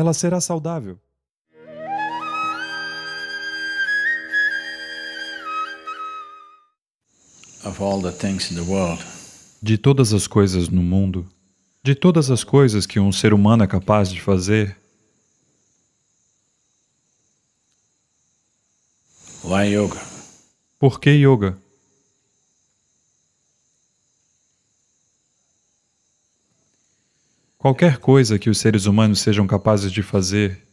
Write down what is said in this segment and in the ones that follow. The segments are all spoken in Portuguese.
ela será saudável. De todas as coisas no mundo, de todas as coisas que um ser humano é capaz de fazer, Why yoga? Por que yoga? Qualquer coisa que os seres humanos sejam capazes de fazer,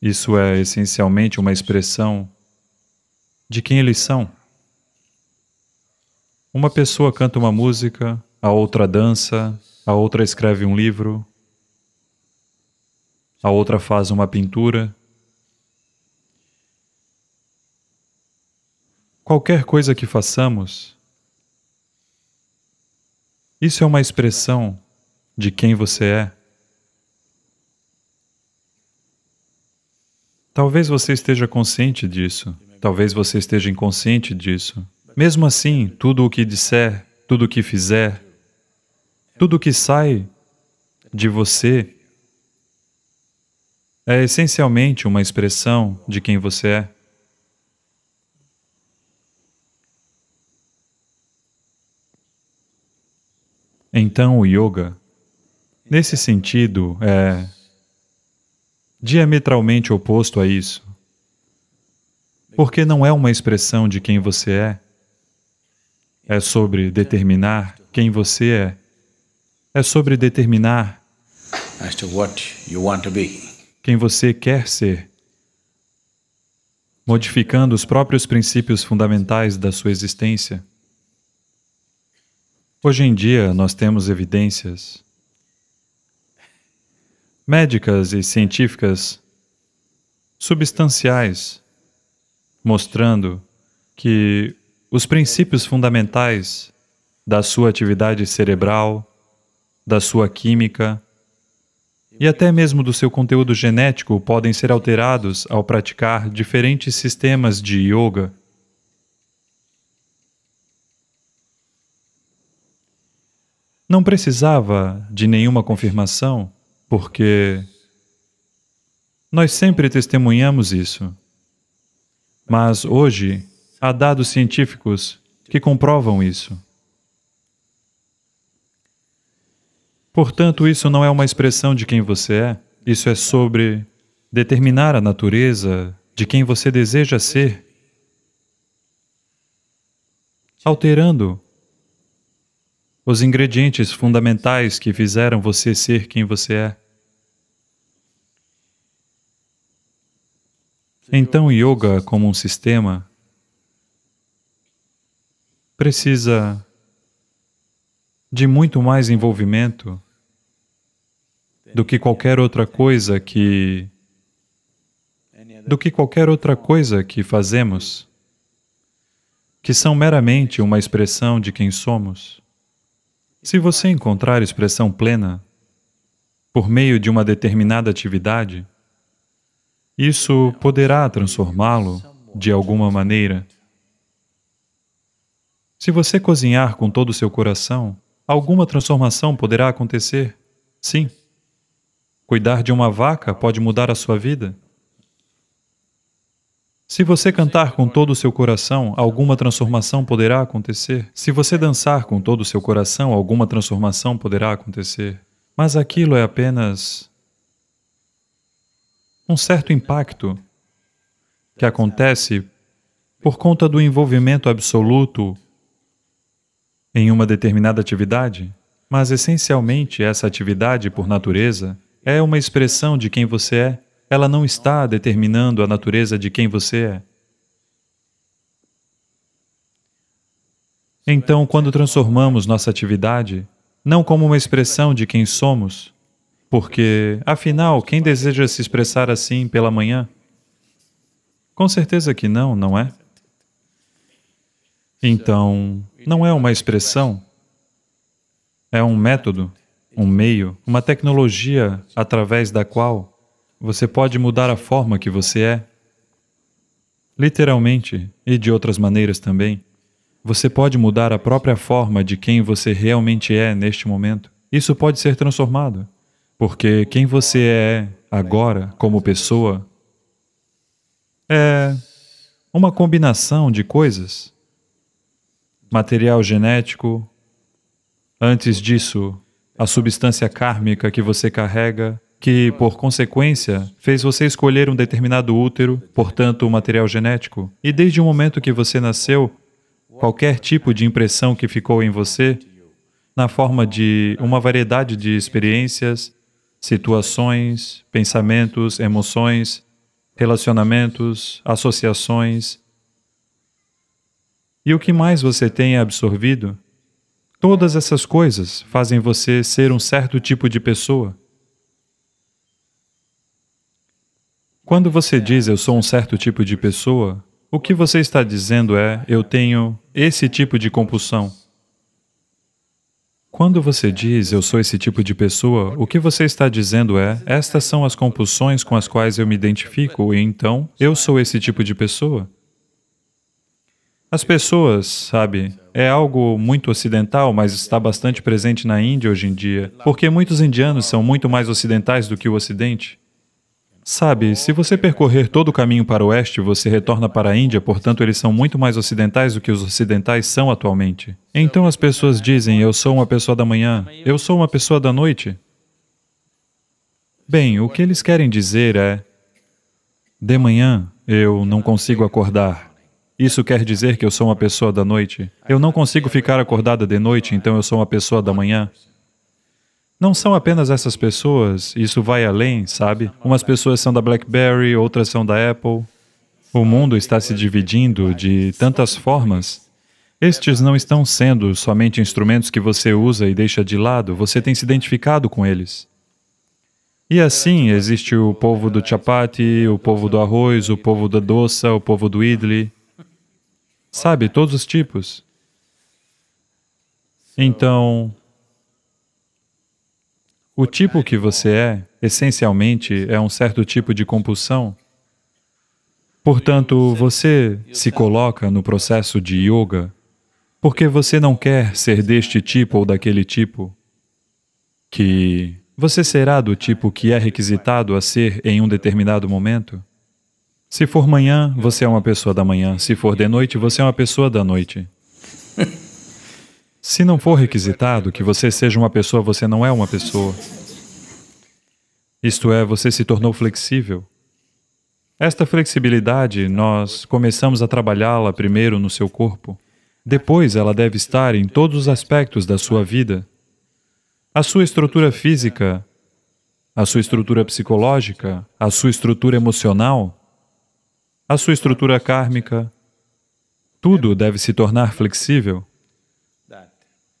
isso é essencialmente uma expressão de quem eles são. Uma pessoa canta uma música, a outra dança, a outra escreve um livro, a outra faz uma pintura. Qualquer coisa que façamos, isso é uma expressão de quem você é? Talvez você esteja consciente disso, talvez você esteja inconsciente disso. Mesmo assim, tudo o que disser, tudo o que fizer, tudo o que sai de você é essencialmente uma expressão de quem você é. Então, o yoga, nesse sentido, é diametralmente oposto a isso. Porque não é uma expressão de quem você é, é sobre determinar quem você é, é sobre determinar quem você quer ser, modificando os próprios princípios fundamentais da sua existência. Hoje em dia, nós temos evidências médicas e científicas substanciais mostrando que os princípios fundamentais da sua atividade cerebral, da sua química e até mesmo do seu conteúdo genético podem ser alterados ao praticar diferentes sistemas de yoga não precisava de nenhuma confirmação, porque nós sempre testemunhamos isso. Mas hoje há dados científicos que comprovam isso. Portanto, isso não é uma expressão de quem você é, isso é sobre determinar a natureza de quem você deseja ser, alterando os ingredientes fundamentais que fizeram você ser quem você é. Então, yoga, como um sistema, precisa de muito mais envolvimento do que qualquer outra coisa que do que qualquer outra coisa que fazemos, que são meramente uma expressão de quem somos. Se você encontrar expressão plena por meio de uma determinada atividade, isso poderá transformá-lo de alguma maneira. Se você cozinhar com todo o seu coração, alguma transformação poderá acontecer. Sim. Cuidar de uma vaca pode mudar a sua vida. Se você cantar com todo o seu coração, alguma transformação poderá acontecer. Se você dançar com todo o seu coração, alguma transformação poderá acontecer. Mas aquilo é apenas um certo impacto que acontece por conta do envolvimento absoluto em uma determinada atividade, mas essencialmente essa atividade, por natureza, é uma expressão de quem você é. Ela não está determinando a natureza de quem você é. Então, quando transformamos nossa atividade, não como uma expressão de quem somos, porque, afinal, quem deseja se expressar assim pela manhã? Com certeza que não, não é? Então, não é uma expressão, é um método, um meio, uma tecnologia através da qual você pode mudar a forma que você é. Literalmente, e de outras maneiras também, você pode mudar a própria forma de quem você realmente é neste momento. Isso pode ser transformado, porque quem você é agora, como pessoa, é uma combinação de coisas. Material genético, antes disso, a substância kármica que você carrega, que, por consequência, fez você escolher um determinado útero, portanto, o um material genético. E desde o momento que você nasceu, qualquer tipo de impressão que ficou em você, na forma de uma variedade de experiências, situações, pensamentos, emoções, relacionamentos, associações. E o que mais você tenha absorvido? Todas essas coisas fazem você ser um certo tipo de pessoa. Quando você diz eu sou um certo tipo de pessoa, o que você está dizendo é eu tenho esse tipo de compulsão. Quando você diz eu sou esse tipo de pessoa, o que você está dizendo é estas são as compulsões com as quais eu me identifico e então eu sou esse tipo de pessoa. As pessoas, sabe, é algo muito ocidental, mas está bastante presente na Índia hoje em dia, porque muitos indianos são muito mais ocidentais do que o ocidente. Sabe, se você percorrer todo o caminho para o oeste, você retorna para a Índia, portanto, eles são muito mais ocidentais do que os ocidentais são atualmente. Então as pessoas dizem: eu sou uma pessoa da manhã, eu sou uma pessoa da noite. Bem, o que eles querem dizer é: de manhã eu não consigo acordar. Isso quer dizer que eu sou uma pessoa da noite. Eu não consigo ficar acordada de noite, então eu sou uma pessoa da manhã. Não são apenas essas pessoas, isso vai além, sabe? Umas pessoas são da BlackBerry, outras são da Apple. O mundo está se dividindo de tantas formas. Estes não estão sendo somente instrumentos que você usa e deixa de lado, você tem se identificado com eles. E assim existe o povo do chapati, o povo do arroz, o povo da doça, o povo do idli. Sabe, todos os tipos. Então, o tipo que você é, essencialmente, é um certo tipo de compulsão. Portanto, você se coloca no processo de yoga porque você não quer ser deste tipo ou daquele tipo, que você será do tipo que é requisitado a ser em um determinado momento. Se for manhã, você é uma pessoa da manhã. Se for de noite, você é uma pessoa da noite. Se não for requisitado que você seja uma pessoa, você não é uma pessoa. Isto é, você se tornou flexível. Esta flexibilidade, nós começamos a trabalhá-la primeiro no seu corpo. Depois, ela deve estar em todos os aspectos da sua vida. A sua estrutura física, a sua estrutura psicológica, a sua estrutura emocional, a sua estrutura kármica, tudo deve se tornar flexível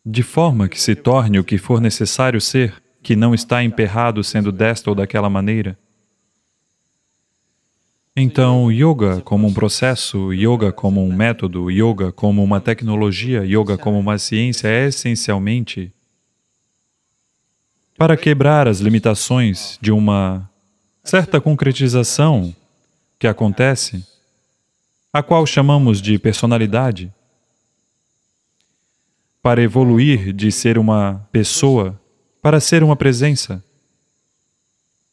de forma que se torne o que for necessário ser, que não está emperrado sendo desta ou daquela maneira. Então, yoga como um processo, yoga como um método, yoga como uma tecnologia, yoga como uma ciência é essencialmente para quebrar as limitações de uma certa concretização que acontece, a qual chamamos de personalidade para evoluir de ser uma pessoa para ser uma presença.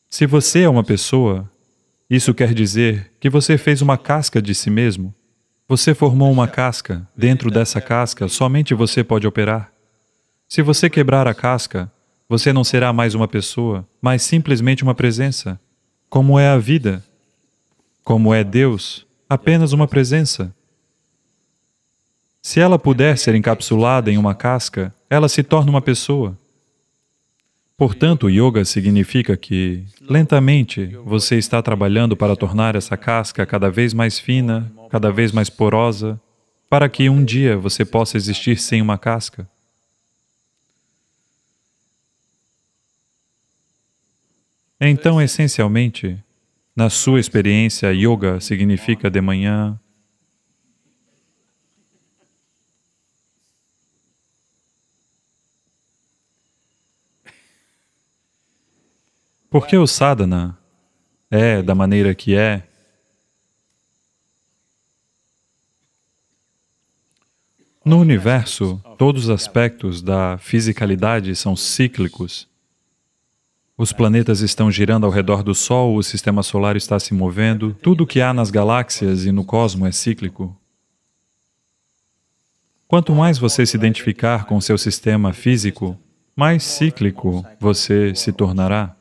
Se você é uma pessoa, isso quer dizer que você fez uma casca de si mesmo. Você formou uma casca. Dentro dessa casca, somente você pode operar. Se você quebrar a casca, você não será mais uma pessoa, mas simplesmente uma presença. Como é a vida? Como é Deus? Apenas uma presença. Se ela puder ser encapsulada em uma casca, ela se torna uma pessoa. Portanto, yoga significa que, lentamente, você está trabalhando para tornar essa casca cada vez mais fina, cada vez mais porosa, para que um dia você possa existir sem uma casca. Então, essencialmente, na sua experiência, yoga significa de manhã, Porque o sadhana é da maneira que é, no universo, todos os aspectos da fisicalidade são cíclicos. Os planetas estão girando ao redor do Sol, o sistema solar está se movendo, tudo o que há nas galáxias e no cosmo é cíclico. Quanto mais você se identificar com seu sistema físico, mais cíclico você se tornará.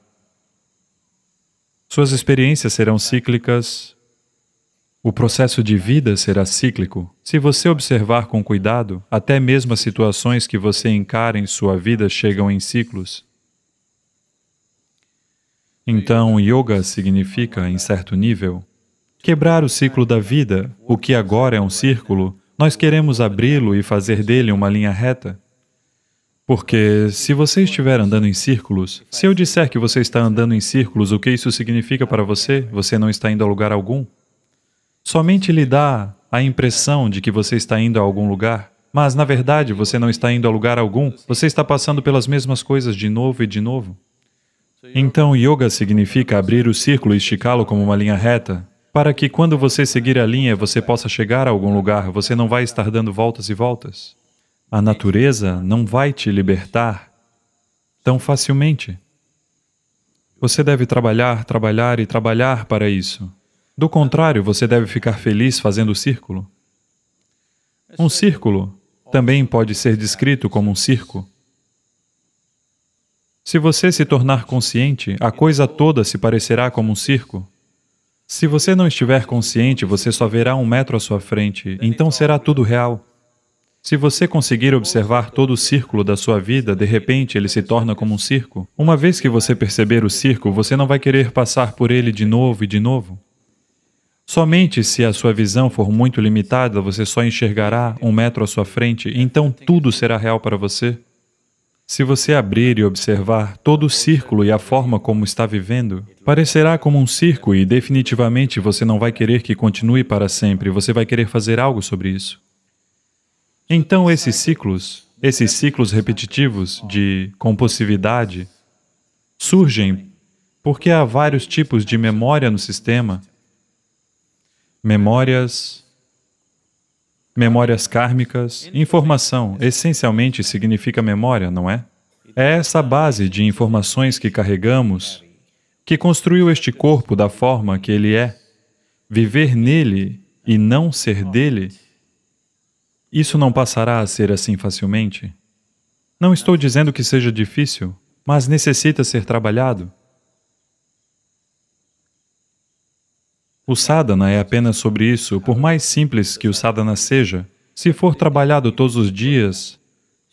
Suas experiências serão cíclicas, o processo de vida será cíclico. Se você observar com cuidado, até mesmo as situações que você encara em sua vida chegam em ciclos. Então, yoga significa, em certo nível, quebrar o ciclo da vida, o que agora é um círculo, nós queremos abri-lo e fazer dele uma linha reta. Porque se você estiver andando em círculos, se eu disser que você está andando em círculos, o que isso significa para você? Você não está indo a lugar algum? Somente lhe dá a impressão de que você está indo a algum lugar, mas na verdade você não está indo a lugar algum, você está passando pelas mesmas coisas de novo e de novo. Então, yoga significa abrir o círculo e esticá-lo como uma linha reta, para que quando você seguir a linha, você possa chegar a algum lugar, você não vai estar dando voltas e voltas. A natureza não vai te libertar tão facilmente. Você deve trabalhar, trabalhar e trabalhar para isso. Do contrário, você deve ficar feliz fazendo o círculo. Um círculo também pode ser descrito como um circo. Se você se tornar consciente, a coisa toda se parecerá como um circo. Se você não estiver consciente, você só verá um metro à sua frente, então será tudo real. Se você conseguir observar todo o círculo da sua vida, de repente ele se torna como um circo. Uma vez que você perceber o circo, você não vai querer passar por ele de novo e de novo. Somente se a sua visão for muito limitada, você só enxergará um metro à sua frente, então tudo será real para você. Se você abrir e observar todo o círculo e a forma como está vivendo, parecerá como um circo e definitivamente você não vai querer que continue para sempre, você vai querer fazer algo sobre isso. Então, esses ciclos, esses ciclos repetitivos de compulsividade surgem porque há vários tipos de memória no sistema. Memórias, memórias kármicas, informação, essencialmente significa memória, não é? É essa base de informações que carregamos que construiu este corpo da forma que ele é. Viver nele e não ser dele isso não passará a ser assim facilmente? Não estou dizendo que seja difícil, mas necessita ser trabalhado. O sadhana é apenas sobre isso, por mais simples que o sadhana seja, se for trabalhado todos os dias,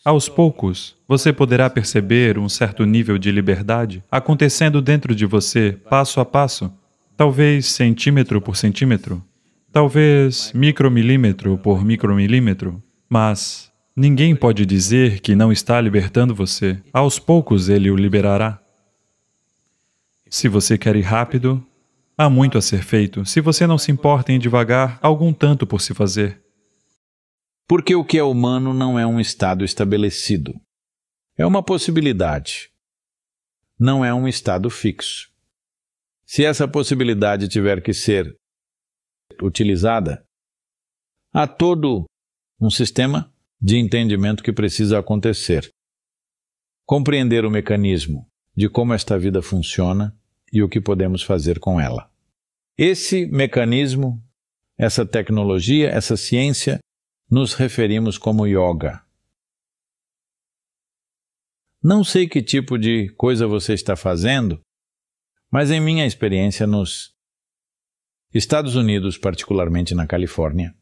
aos poucos, você poderá perceber um certo nível de liberdade acontecendo dentro de você, passo a passo, talvez centímetro por centímetro talvez micromilímetro por micromilímetro, mas ninguém pode dizer que não está libertando você. Aos poucos ele o liberará. Se você quer ir rápido, há muito a ser feito. Se você não se importa em devagar, algum tanto por se fazer. Porque o que é humano não é um estado estabelecido. É uma possibilidade. Não é um estado fixo. Se essa possibilidade tiver que ser utilizada. Há todo um sistema de entendimento que precisa acontecer. Compreender o mecanismo de como esta vida funciona e o que podemos fazer com ela. Esse mecanismo, essa tecnologia, essa ciência, nos referimos como yoga. Não sei que tipo de coisa você está fazendo, mas em minha experiência nos Estados Unidos, particularmente na Califórnia.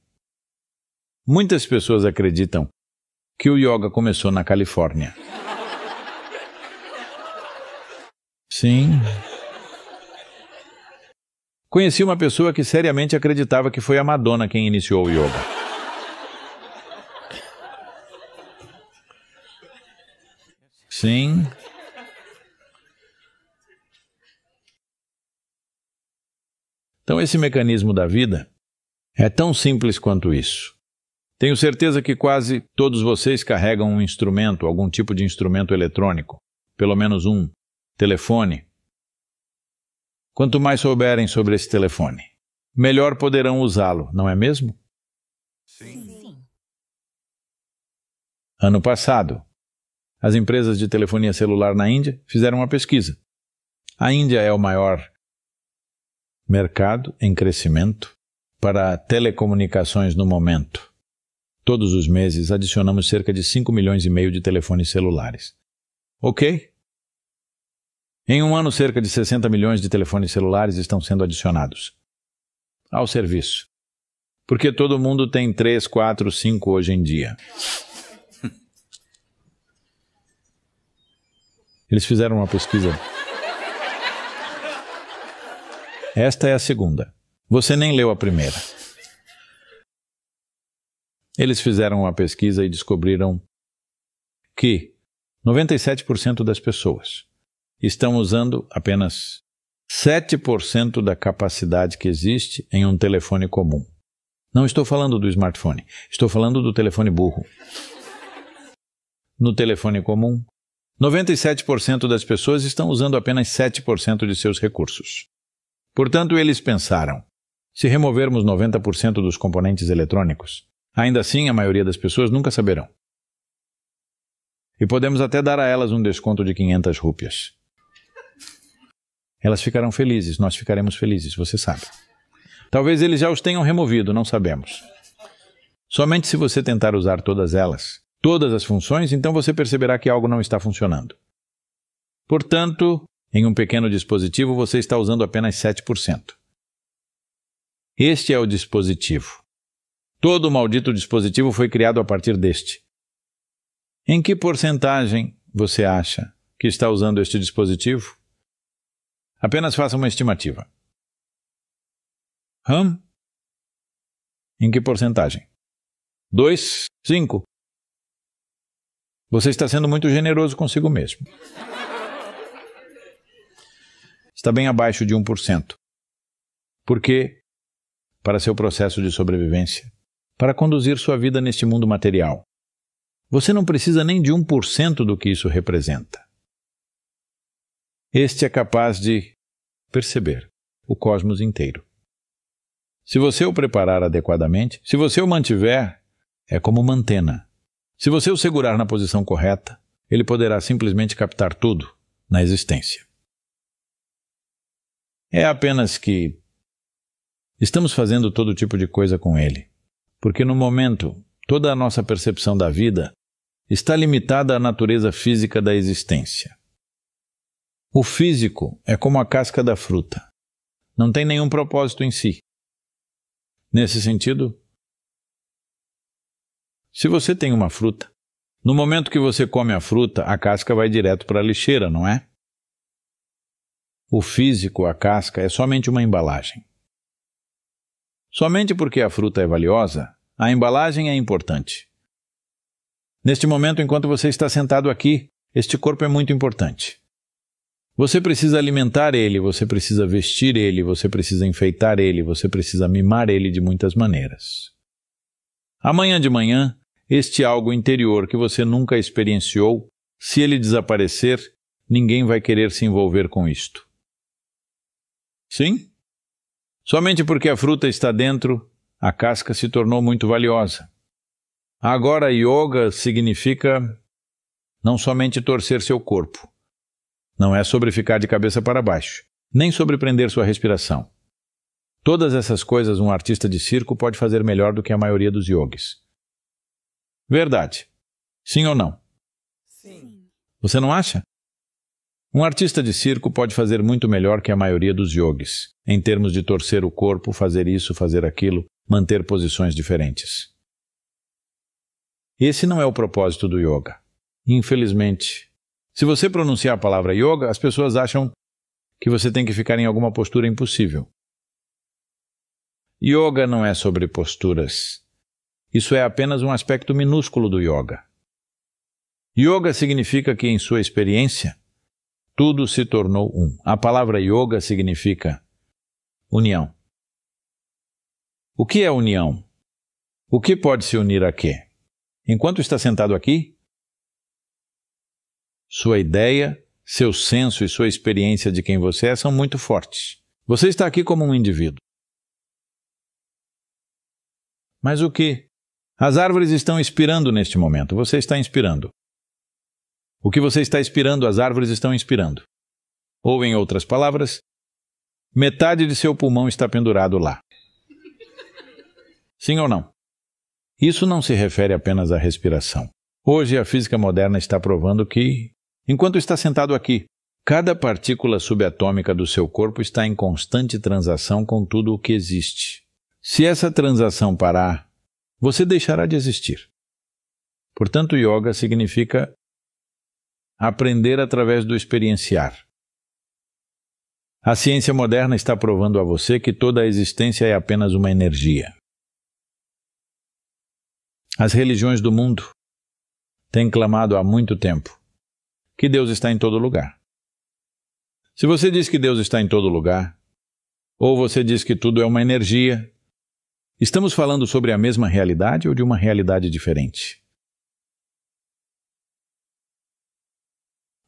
Muitas pessoas acreditam que o yoga começou na Califórnia. Sim. Conheci uma pessoa que seriamente acreditava que foi a Madonna quem iniciou o yoga. Sim. Então, esse mecanismo da vida é tão simples quanto isso. Tenho certeza que quase todos vocês carregam um instrumento, algum tipo de instrumento eletrônico, pelo menos um telefone. Quanto mais souberem sobre esse telefone, melhor poderão usá-lo, não é mesmo? Sim. Sim. Ano passado, as empresas de telefonia celular na Índia fizeram uma pesquisa. A Índia é o maior mercado em crescimento, para telecomunicações no momento. Todos os meses adicionamos cerca de 5 milhões e meio de telefones celulares. Ok? Em um ano, cerca de 60 milhões de telefones celulares estão sendo adicionados ao serviço. Porque todo mundo tem 3, 4, 5 hoje em dia. Eles fizeram uma pesquisa esta é a segunda. Você nem leu a primeira. Eles fizeram uma pesquisa e descobriram que 97% das pessoas estão usando apenas 7% da capacidade que existe em um telefone comum. Não estou falando do smartphone, estou falando do telefone burro. No telefone comum, 97% das pessoas estão usando apenas 7% de seus recursos. Portanto, eles pensaram: se removermos 90% dos componentes eletrônicos, ainda assim a maioria das pessoas nunca saberão. E podemos até dar a elas um desconto de 500 rúpias. Elas ficarão felizes, nós ficaremos felizes, você sabe. Talvez eles já os tenham removido, não sabemos. Somente se você tentar usar todas elas, todas as funções, então você perceberá que algo não está funcionando. Portanto, em um pequeno dispositivo, você está usando apenas 7%. Este é o dispositivo. Todo o maldito dispositivo foi criado a partir deste. Em que porcentagem você acha que está usando este dispositivo? Apenas faça uma estimativa. Hum? Em que porcentagem? 2, 5. Você está sendo muito generoso consigo mesmo está bem abaixo de 1%. Por quê? Para seu processo de sobrevivência, para conduzir sua vida neste mundo material. Você não precisa nem de 1% do que isso representa. Este é capaz de perceber o cosmos inteiro. Se você o preparar adequadamente, se você o mantiver, é como uma antena. Se você o segurar na posição correta, ele poderá simplesmente captar tudo na existência. É apenas que estamos fazendo todo tipo de coisa com ele. Porque no momento, toda a nossa percepção da vida está limitada à natureza física da existência. O físico é como a casca da fruta. Não tem nenhum propósito em si. Nesse sentido, se você tem uma fruta, no momento que você come a fruta, a casca vai direto para a lixeira, não é? O físico, a casca, é somente uma embalagem. Somente porque a fruta é valiosa, a embalagem é importante. Neste momento, enquanto você está sentado aqui, este corpo é muito importante. Você precisa alimentar ele, você precisa vestir ele, você precisa enfeitar ele, você precisa mimar ele de muitas maneiras. Amanhã de manhã, este algo interior que você nunca experienciou, se ele desaparecer, ninguém vai querer se envolver com isto. Sim. Somente porque a fruta está dentro, a casca se tornou muito valiosa. Agora, yoga significa não somente torcer seu corpo, não é sobre ficar de cabeça para baixo, nem sobre prender sua respiração. Todas essas coisas um artista de circo pode fazer melhor do que a maioria dos yogis. Verdade. Sim ou não? Sim. Você não acha? Um artista de circo pode fazer muito melhor que a maioria dos yogis, em termos de torcer o corpo, fazer isso, fazer aquilo, manter posições diferentes. Esse não é o propósito do yoga. Infelizmente, se você pronunciar a palavra yoga, as pessoas acham que você tem que ficar em alguma postura impossível. Yoga não é sobre posturas. Isso é apenas um aspecto minúsculo do yoga. Yoga significa que, em sua experiência, tudo se tornou um. A palavra yoga significa união. O que é união? O que pode se unir a quê? Enquanto está sentado aqui, sua ideia, seu senso e sua experiência de quem você é são muito fortes. Você está aqui como um indivíduo. Mas o que? As árvores estão inspirando neste momento, você está inspirando. O que você está inspirando, as árvores estão inspirando. Ou, em outras palavras, metade de seu pulmão está pendurado lá. Sim ou não? Isso não se refere apenas à respiração. Hoje, a física moderna está provando que, enquanto está sentado aqui, cada partícula subatômica do seu corpo está em constante transação com tudo o que existe. Se essa transação parar, você deixará de existir. Portanto, yoga significa aprender através do experienciar. A ciência moderna está provando a você que toda a existência é apenas uma energia. As religiões do mundo têm clamado há muito tempo que Deus está em todo lugar. Se você diz que Deus está em todo lugar, ou você diz que tudo é uma energia, estamos falando sobre a mesma realidade ou de uma realidade diferente?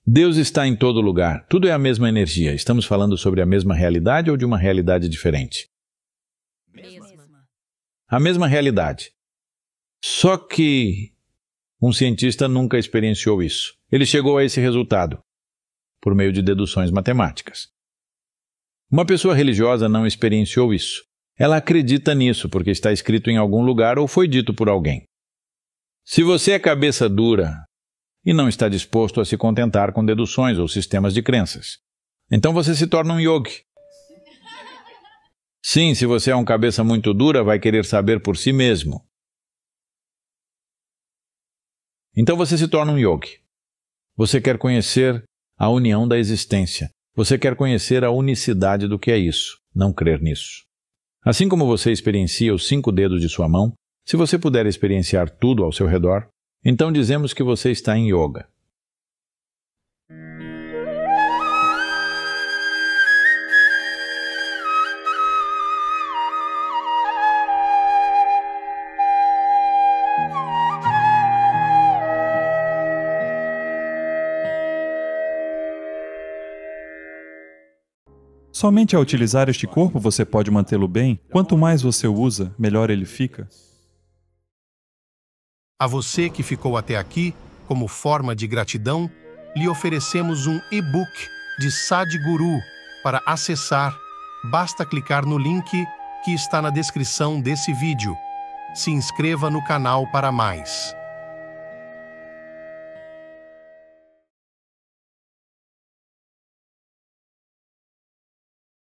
Deus está em todo lugar, tudo é a mesma energia. Estamos falando sobre a mesma realidade ou de uma realidade diferente? Mesma. A mesma realidade. Só que um cientista nunca experienciou isso. Ele chegou a esse resultado por meio de deduções matemáticas. Uma pessoa religiosa não experienciou isso. Ela acredita nisso porque está escrito em algum lugar ou foi dito por alguém. Se você é cabeça dura e não está disposto a se contentar com deduções ou sistemas de crenças. Então você se torna um yogi. Sim, se você é um cabeça muito dura, vai querer saber por si mesmo. Então você se torna um yogi. Você quer conhecer a união da existência. Você quer conhecer a unicidade do que é isso, não crer nisso. Assim como você experiencia os cinco dedos de sua mão, se você puder experienciar tudo ao seu redor, então dizemos que você está em yoga. Somente ao utilizar este corpo você pode mantê-lo bem. Quanto mais você o usa, melhor ele fica. A você que ficou até aqui, como forma de gratidão, lhe oferecemos um e-book de Sadhguru para acessar. Basta clicar no link que está na descrição desse vídeo. Se inscreva no canal para mais.